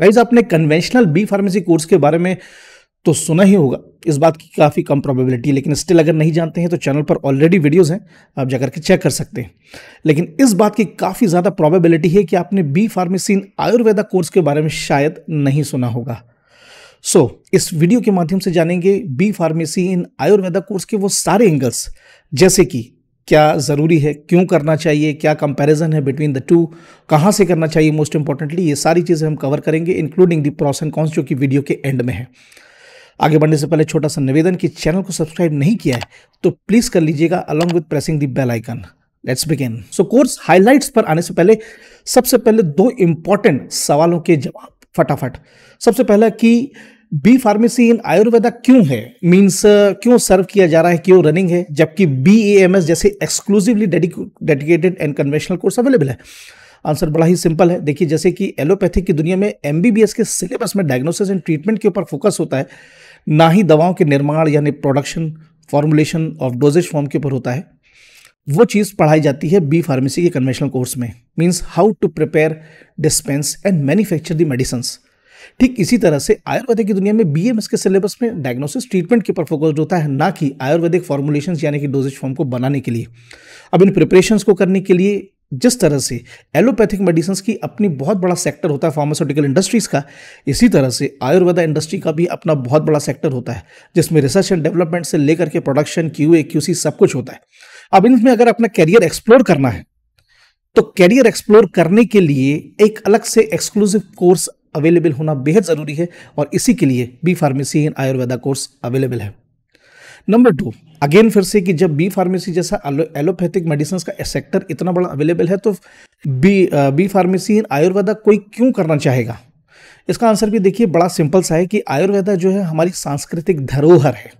Guys आपने conventional B pharmacy course के बारे में तो सुना ही होगा इस बात की काफ़ी कम प्रोबेबिलिटी है लेकिन स्टिल अगर नहीं जानते हैं तो चैनल पर ऑलरेडी वीडियोस हैं आप जाकर के चेक कर सकते हैं लेकिन इस बात की काफ़ी ज़्यादा प्रोबेबिलिटी है कि आपने B pharmacy in Ayurveda course के बारे में शायद नहीं सुना होगा सो so, इस वीडियो के माध्यम से जानेंगे B pharmacy in Ayurveda course के वो सारे एंगल्स जैसे कि क्या ज़रूरी है क्यों करना चाहिए क्या कंपैरिजन है बिटवीन द टू कहाँ से करना चाहिए मोस्ट इंपॉर्टेंटली ये सारी चीज़ें हम कवर करेंगे including the pros and cons जो कि वीडियो के एंड में है आगे बढ़ने से पहले छोटा सा निवेदन कि चैनल को सब्सक्राइब नहीं किया है तो प्लीज़ कर लीजिएगा along with pressing the bell icon let's begin so course highlights पर आने से पहले सबसे पहले दो इंपॉर्टेंट सवालों के जवाब फटाफट सबसे पहला कि बी फार्मेसी इन आयुर्वेदा क्यों है मींस uh, क्यों सर्व किया जा रहा है क्यों रनिंग है जबकि बी ए एम एस जैसे exclusively dedicated and conventional course available है आंसर बड़ा ही सिंपल है देखिए जैसे कि एलोपैथिक की दुनिया में एम के सिलेबस में डायग्नोसिस एंड ट्रीटमेंट के ऊपर फोकस होता है ना ही दवाओं के निर्माण यानी production formulation of dosages form के ऊपर होता है वो चीज़ पढ़ाई जाती है बी फार्मेसी के कन्वेंशनल कोर्स में means how to prepare dispense and manufacture the medicines ठीक इसी तरह से आयुर्वेदिक की दुनिया में बीएमएस के सिलेबस में डायग्नोसिस ट्रीटमेंट के ऊपर फोकस्ड होता है ना कि आयुर्वेदिक फॉर्मुलेशन यानी कि डोजेज फॉर्म को बनाने के लिए अब इन प्रिपरेशन को करने के लिए जिस तरह से एलोपैथिक मेडिसिन की अपनी बहुत बड़ा सेक्टर होता है फार्मास्यूटिकल इंडस्ट्रीज़ का इसी तरह से आयुर्वेदा इंडस्ट्री का भी अपना बहुत बड़ा सेक्टर होता है जिसमें रिसर्च एंड डेवलपमेंट से लेकर के प्रोडक्शन क्यूए क्यूसी सब कुछ होता है अब इनमें अगर अपना कैरियर एक्सप्लोर करना है तो कैरियर एक्सप्लोर करने के लिए एक अलग से एक्सक्लूसिव कोर्स अवेलेबल होना बेहद ज़रूरी है और इसी के लिए B pharmacy in Ayurveda course available है नंबर टू अगेन फिर से कि जब बी फार्मेसी जैसा एलोपैथिक मेडिसिन का सेक्टर इतना बड़ा अवेलेबल है तो B B pharmacy in Ayurveda कोई क्यों करना चाहेगा इसका आंसर भी देखिए बड़ा सिंपल सा है कि आयुर्वेदा जो है हमारी सांस्कृतिक धरोहर है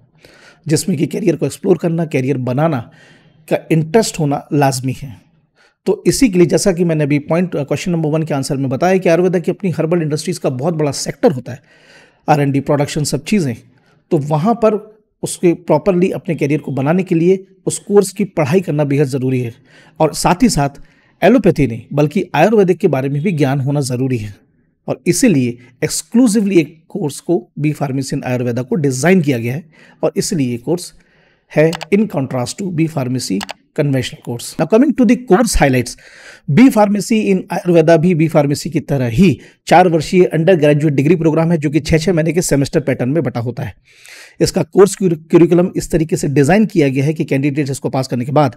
जिसमें कि कैरियर को एक्सप्लोर करना कैरियर बनाना का इंटरेस्ट होना लाजमी है तो इसी के लिए जैसा कि मैंने अभी पॉइंट क्वेश्चन नंबर वन के आंसर में बताया कि आयुर्वेदा की अपनी हर्बल इंडस्ट्रीज़ का बहुत बड़ा सेक्टर होता है आर डी प्रोडक्शन सब चीज़ें तो वहाँ पर उसके प्रॉपरली अपने कैरियर को बनाने के लिए उस कोर्स की पढ़ाई करना बेहद ज़रूरी है और साथ ही साथ एलोपैथी नहीं बल्कि आयुर्वेदिक के बारे में भी ज्ञान होना ज़रूरी है और इसीलिए एक्सक्लूसिवली एक कोर्स को बी फार्मेसी इन आयुर्वेदा को डिज़ाइन किया गया है और इसलिए ये कोर्स है in contrast to B pharmacy conventional course now coming to the course highlights B pharmacy in Ayurveda भी बी फार्मेसी की तरह ही चार वर्षीय अंडर ग्रेजुएट डिग्री प्रोग्राम है जो कि छः छः महीने के सेमेस्टर पैटर्न में बटा होता है इसका कोर्स क्यूरिकुलम इस तरीके से डिज़ाइन किया गया है कि कैंडिडेट इसको पास करने के बाद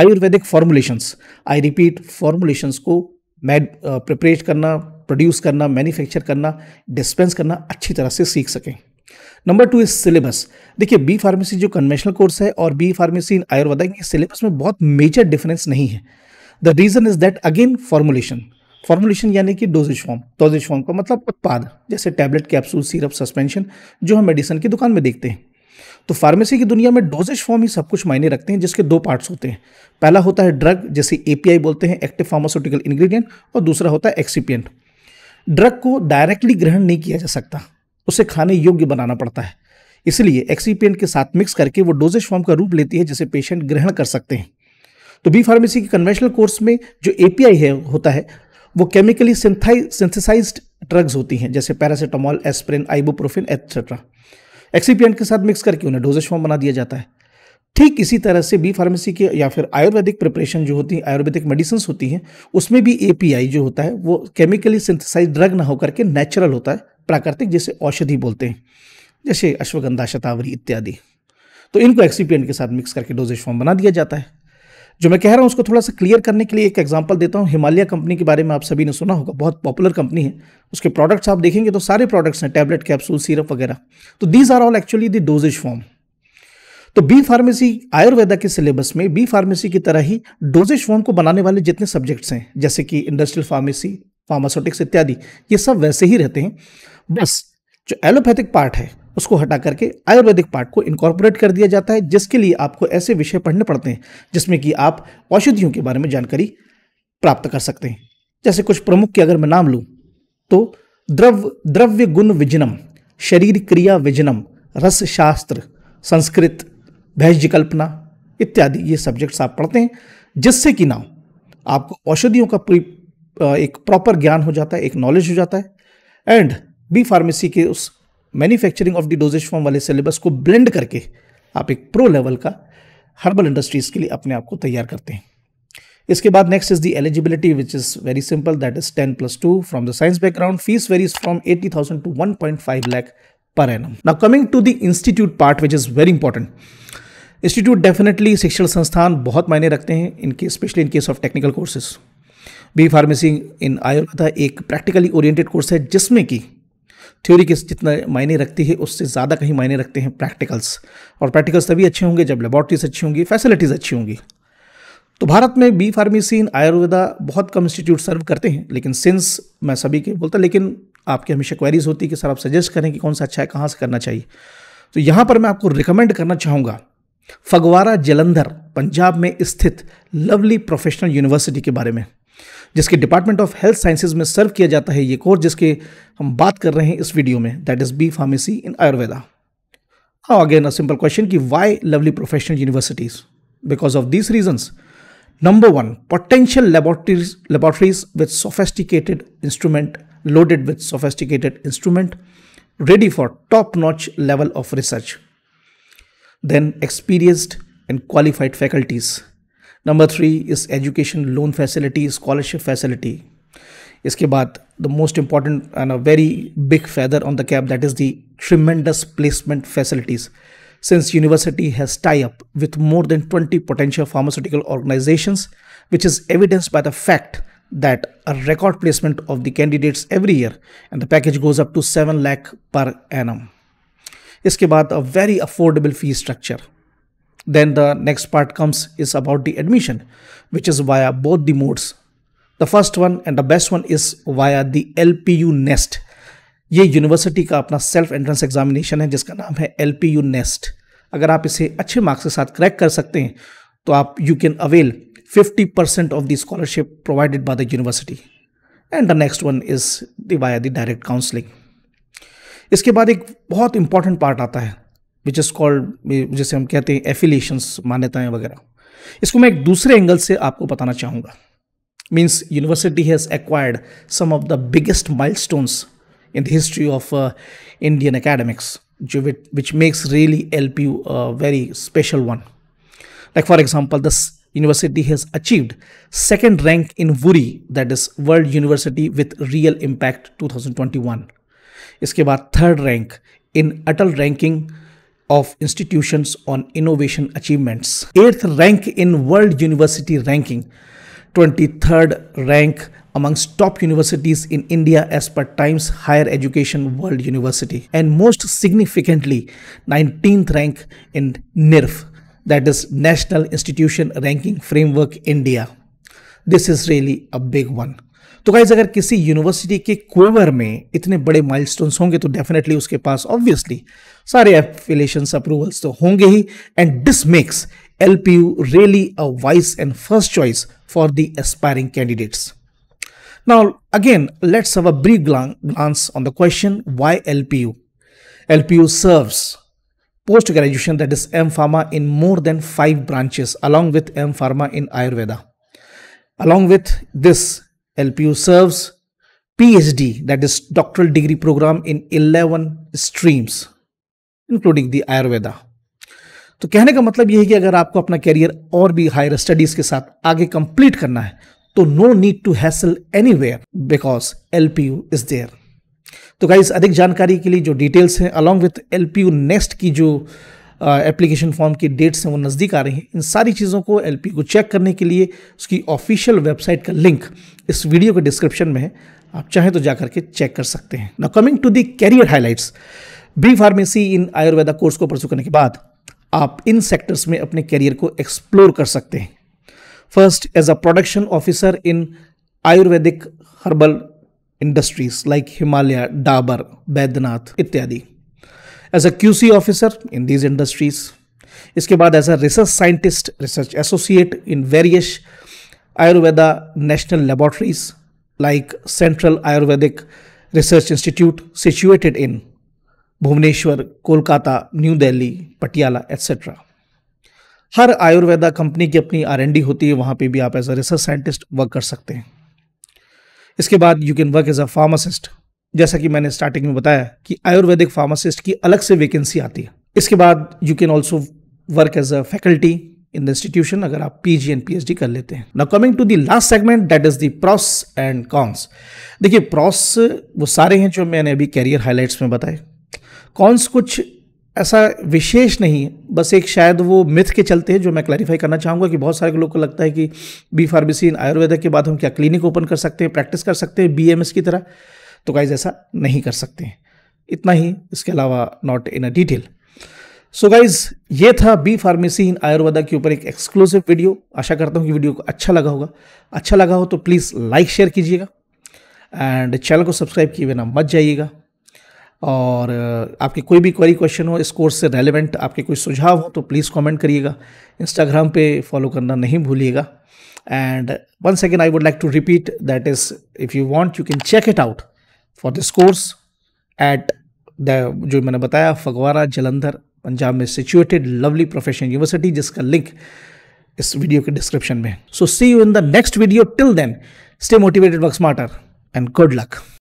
Ayurvedic formulations I repeat formulations को मैड प्रिपरेट uh, करना प्रोड्यूस करना मैन्युफैक्चर करना डिस्पेंस करना अच्छी तरह से सीख सकें नंबर टू इज सिलेबस देखिए बी फार्मेसी जो कन्वेंशनल कोर्स है और बी फार्मेसी इन आयुर्वेदा के सिलेबस में बहुत मेजर डिफरेंस नहीं है the reason is that again formulation formulation यानी कि डोजेज फॉर्म डोजेज फॉर्म का मतलब उत्पाद जैसे टैबलेट कैप्सूल सिरप सस्पेंशन जो हम मेडिसिन की दुकान में देखते हैं तो फार्मेसी की दुनिया में डोजेज फॉर्म ही सब कुछ मायने रखते हैं जिसके दो पार्ट्स होते हैं पहला होता है ड्रग जैसे एपीआई बोलते हैं एक्टिव फार्मास्यूटिकल इंग्रेडिएंट और दूसरा होता है एक्सीपियंट ड्रग को डायरेक्टली ग्रहण नहीं किया जा सकता उसे खाने योग्य बनाना पड़ता है इसलिए एक्सीपियन के साथ मिक्स करके वो डोजेज फॉर्म का रूप लेती है जिसे पेशेंट ग्रहण कर सकते हैं तो बी फार्मेसी के कन्वेंशनल कोर्स में जो एपीआई है होता है वो केमिकली सिंथेसाइज ड्रग्स होती हैं जैसे paracetamol aspirin ibuprofen etcetera excipient के साथ मिक्स करके उन्हें डोजेज फॉर्म बना दिया जाता है ठीक इसी तरह से बी फार्मेसी के या फिर आयुर्वेदिक प्रिपरेशन जो होती है आयुर्वेदिक मेडिसिन होती हैं उसमें भी एपीआई जो होता है वो केमिकली सिंथेसाइज ड्रग ना होकर के नेचुरल होता है प्राकृतिक जैसे औषधि बोलते हैं जैसे अश्वगंधा शतावरी इत्यादि तो इनको एक्सीपियंट के साथ मिक्स करके डोजेज फॉर्म बना दिया जाता है जो मैं कह रहा हूँ उसको थोड़ा सा क्लियर करने के लिए एक एग्जाम्पल देता हूँ हिमालय कंपनी के बारे में आप सभी ने सुना होगा बहुत पॉपुलर कंपनी है उसके प्रोडक्ट्स आप देखेंगे तो सारे प्रोडक्ट्स हैं टैबलेट कैप्सूल सिरप वगैरह तो these are all actually the dosages form तो बी फार्मेसी आयुर्वेदा के सिलेबस में बी फार्मेसी की तरह ही डोजेज फॉर्म को बनाने वाले जितने सब्जेक्ट्स हैं जैसे कि इंडस्ट्रियल फार्मेसी फार्मास्यूटिक्स इत्यादि ये सब वैसे ही रहते हैं बस जो एलोपैथिक पार्ट है उसको हटा करके आयुर्वेदिक पार्ट को इनकॉर्पोरेट कर दिया जाता है जिसके लिए आपको ऐसे विषय पढ़ने पड़ते हैं जिसमें कि आप औषधियों के बारे में जानकारी प्राप्त कर सकते हैं जैसे कुछ प्रमुख के अगर मैं नाम लूँ तो द्रव द्रव्य गुण विजनम शरीर क्रिया विजनम रस शास्त्र संस्कृत भैज्य कल्पना इत्यादि ये सब्जेक्ट्स आप पढ़ते हैं जिससे कि ना आपको औषधियों का एक प्रॉपर ज्ञान हो जाता है एक नॉलेज हो जाता है एंड बी फार्मेसी के उस manufacturing of the dosages form वाले सिलेबस को ब्लेंड करके आप एक प्रो लेवल का हर्बल इंडस्ट्रीज़ के लिए अपने आप को तैयार करते हैं इसके बाद next is the eligibility which is very simple that is ten plus two from the science background fees varies from eighty thousand to one point five lakh per annum now coming to the institute part which is very important institute definitely शिक्षण संस्थान बहुत मायने रखते हैं इनके specially in case of technical courses B pharmacy in Ayurveda एक practically oriented course है जिसमें कि थ्योरी के जितना मायने रखती है उससे ज़्यादा कहीं मायने रखते हैं प्रैक्टिकल्स और प्रैक्टिकल्स तभी अच्छे होंगे जब लेबॉर्ट्रीज अच्छी होंगी फैसिलिटीज़ अच्छी होंगी तो भारत में बी इन आयुर्वेदा बहुत कम इंस्टीट्यूट सर्व करते हैं लेकिन सिंस मैं सभी के बोलता लेकिन आपकी हमेशा क्वेरीज होती है कि सर आप सजेस्ट करें कि कौन सा अच्छा है कहाँ से करना चाहिए तो यहाँ पर मैं आपको रिकमेंड करना चाहूँगा फगवारा जलंधर पंजाब में स्थित लवली प्रोफेशनल यूनिवर्सिटी के बारे में जिसके डिपार्टमेंट ऑफ हेल्थ साइंसेज में सर्व किया जाता है ये कोर्स जिसके हम बात कर रहे हैं इस वीडियो में that is B pharmacy in Ayurveda how again a simple question की why lovely professional universities because of this reasons number one potential laboratories laboratories with sophisticated instrument loaded with sophisticated instrument ready for top notch level of research then experienced and qualified faculties Number three is education loan facility, scholarship facility. इसके बाद the most important and a very big feather on the cap that is the tremendous placement facilities. since university has tie-up with more than 20 potential pharmaceutical organizations, which is evidenced by the fact that a record placement of the candidates every year and the package goes up to 7 lakh per annum. इसके बाद a very affordable fee structure. Then the next part comes is about the admission, which is via both the modes. The first one and the best one is via the LPU Nest. ये university का अपना self entrance examination है जिसका नाम है L P you nest अगर आप इसे अच्छे मार्क्स के साथ क्रैक कर सकते हैं तो आप you can avail 50% percent of the scholarship provided by the university and the next one is the via the direct counselling इसके बाद एक बहुत इंपॉर्टेंट पार्ट आता है विच इज़ कॉल्ड जैसे हम कहते हैं एफिलेशंस मान्यताएं वगैरह इसको मैं एक दूसरे एंगल से आपको बताना चाहूंगा means university has acquired some of the biggest milestones in the history of Indian academics जो with which makes really help you very special one like for example this university has achieved second rank in वुरी that is world university with real impact two thousand twenty one इसके बाद third rank in Atal ranking of institutions on innovation achievements. 8th rank in World University Ranking, 23rd rank amongst top universities in India as per Times Higher Education World University, and most significantly, 19th rank in NIRF, that is National Institution Ranking Framework India. This is really a big one. तो guys अगर किसी university के cover में इतने बड़े milestones होंगे तो definitely उसके पास ऑब्वियसली सारे एफिलेशन अप्रूवल्स तो होंगे ही and this makes L P U really a wise and first choice for the aspiring candidates now again let's have a brief glance on the question why L P U L P U serves post graduation that is M pharma in more than five branches along with M pharma in Ayurveda along with this LPU serves PhD, that is doctoral degree program in 11 streams, including the Ayurveda. तो कहने का मतलब यह है कि अगर आपको अपना करियर और भी हायर स्टडीज के साथ आगे कंप्लीट करना है तो no need to hassle anywhere because L P U is there तो गाइज अधिक जानकारी के लिए जो डिटेल्स हैं along with L P U next की जो एप्लीकेशन uh, फॉर्म की डेट्स हैं वो नज़दीक आ रही हैं इन सारी चीज़ों को एल पी को चेक करने के लिए उसकी ऑफिशियल वेबसाइट का लिंक इस वीडियो के डिस्क्रिप्शन में है आप चाहें तो जा करके चेक कर सकते हैं ना coming to the career highlights B pharmacy in Ayurveda course को परसू करने के बाद आप इन सेक्टर्स में अपने कैरियर को एक्सप्लोर कर सकते हैं first as a production officer in Ayurvedic herbal industries like Himalaya Dabur Baidyanath इत्यादि as a QC officer in these industries इसके बाद as a research scientist research associate in various Ayurveda national laboratories like Central Ayurvedic Research Institute situated in Bhubaneswar, Kolkata, New Delhi, Patiala, etc. हर Ayurveda company की अपनी R होती है वहाँ पे भी आप as a research scientist work कर सकते हैं इसके बाद you can work as a pharmacist जैसा कि मैंने स्टार्टिंग में बताया कि आयुर्वेदिक फार्मासिस्ट की अलग से वैकेंसी आती है इसके बाद you can also work as a faculty in the institution अगर आप पीजी एंड पीएचडी कर लेते हैं now coming to the last segment that is the pros and cons देखिए प्रॉस वो सारे हैं जो मैंने अभी कैरियर हाईलाइट्स में बताए कॉन्स कुछ ऐसा विशेष नहीं है बस एक शायद वो मिथ के चलते हैं जो मैं क्लैरिफाई करना चाहूँगा कि बहुत सारे लोग को लगता है कि बी फार्मेसी इन आयुर्वेदा के बाद हम क्या क्लिनिक ओपन कर सकते हैं प्रैक्टिस कर सकते हैं बी की तरह तो गाइज ऐसा नहीं कर सकते हैं इतना ही इसके अलावा not in a detail so so guys ये था बी फार्मेसी इन आयुर्वेदा के ऊपर एक एक्सक्लूसिव वीडियो आशा करता हूँ कि वीडियो को अच्छा लगा होगा अच्छा लगा हो तो प्लीज़ लाइक शेयर कीजिएगा एंड चैनल को सब्सक्राइब किए बिना मत जाइएगा और आपके कोई भी क्वेरी क्वेश्चन हो इस कोर्स से रेलिवेंट आपके कोई सुझाव हो तो प्लीज़ कमेंट करिएगा इंस्टाग्राम पे फॉलो करना नहीं भूलिएगा and one second I would like to repeat that is if you want you can check it out for this course at the जो मैंने बताया फगवारा जलंधर पंजाब में सिचुएटेड लवली प्रोफेशनल यूनिवर्सिटी जिसका लिंक इस वीडियो के डिस्क्रिप्शन में so see you in the next video till then stay motivated work smarter and good luck